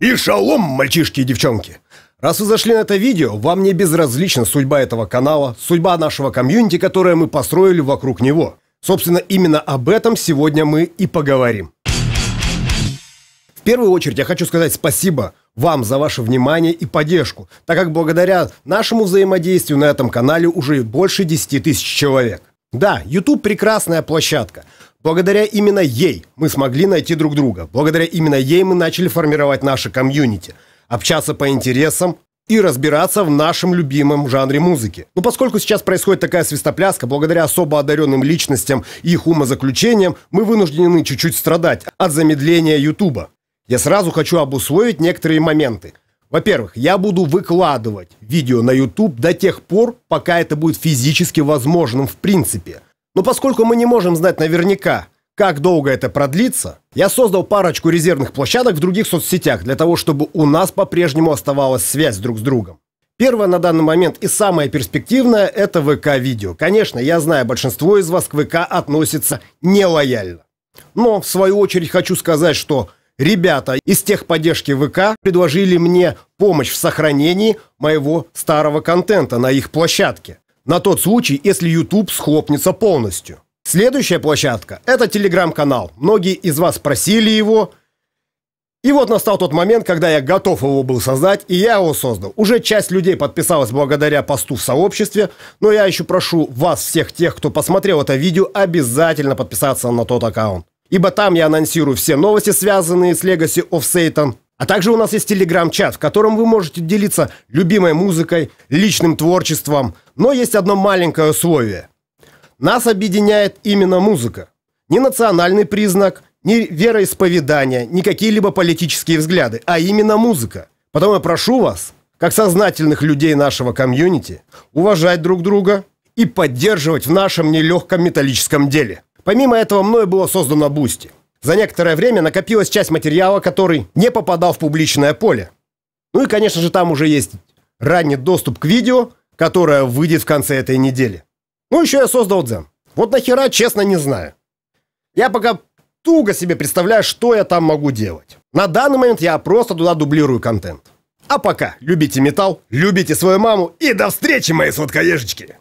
И шалом, мальчишки и девчонки! Раз вы зашли на это видео, вам не безразлична судьба этого канала, судьба нашего комьюнити, которое мы построили вокруг него. Собственно, именно об этом сегодня мы и поговорим. В первую очередь я хочу сказать спасибо вам за ваше внимание и поддержку, так как благодаря нашему взаимодействию на этом канале уже больше 10 тысяч человек. Да, YouTube прекрасная площадка, Благодаря именно ей мы смогли найти друг друга. Благодаря именно ей мы начали формировать наше комьюнити, общаться по интересам и разбираться в нашем любимом жанре музыки. Но ну, поскольку сейчас происходит такая свистопляска, благодаря особо одаренным личностям и их умозаключениям, мы вынуждены чуть-чуть страдать от замедления Ютуба. Я сразу хочу обусловить некоторые моменты. Во-первых, я буду выкладывать видео на YouTube до тех пор, пока это будет физически возможным в принципе – но поскольку мы не можем знать наверняка, как долго это продлится, я создал парочку резервных площадок в других соцсетях для того, чтобы у нас по-прежнему оставалась связь друг с другом. Первое на данный момент и самое перспективное – это ВК-видео. Конечно, я знаю, большинство из вас к ВК относится нелояльно. Но, в свою очередь, хочу сказать, что ребята из техподдержки ВК предложили мне помощь в сохранении моего старого контента на их площадке. На тот случай, если YouTube схлопнется полностью. Следующая площадка – это телеграм-канал. Многие из вас просили его. И вот настал тот момент, когда я готов его был создать, и я его создал. Уже часть людей подписалась благодаря посту в сообществе, но я еще прошу вас, всех тех, кто посмотрел это видео, обязательно подписаться на тот аккаунт. Ибо там я анонсирую все новости, связанные с Legacy of Satan, а также у нас есть телеграм-чат, в котором вы можете делиться любимой музыкой, личным творчеством. Но есть одно маленькое условие. Нас объединяет именно музыка. Не национальный признак, не вероисповедание, не какие-либо политические взгляды, а именно музыка. Потом я прошу вас, как сознательных людей нашего комьюнити, уважать друг друга и поддерживать в нашем нелегком металлическом деле. Помимо этого, мной было создано Бусти – за некоторое время накопилась часть материала, который не попадал в публичное поле. Ну и, конечно же, там уже есть ранний доступ к видео, которое выйдет в конце этой недели. Ну, еще я создал дзен. Вот нахера, честно, не знаю. Я пока туго себе представляю, что я там могу делать. На данный момент я просто туда дублирую контент. А пока любите металл, любите свою маму и до встречи, мои сладкоежечки!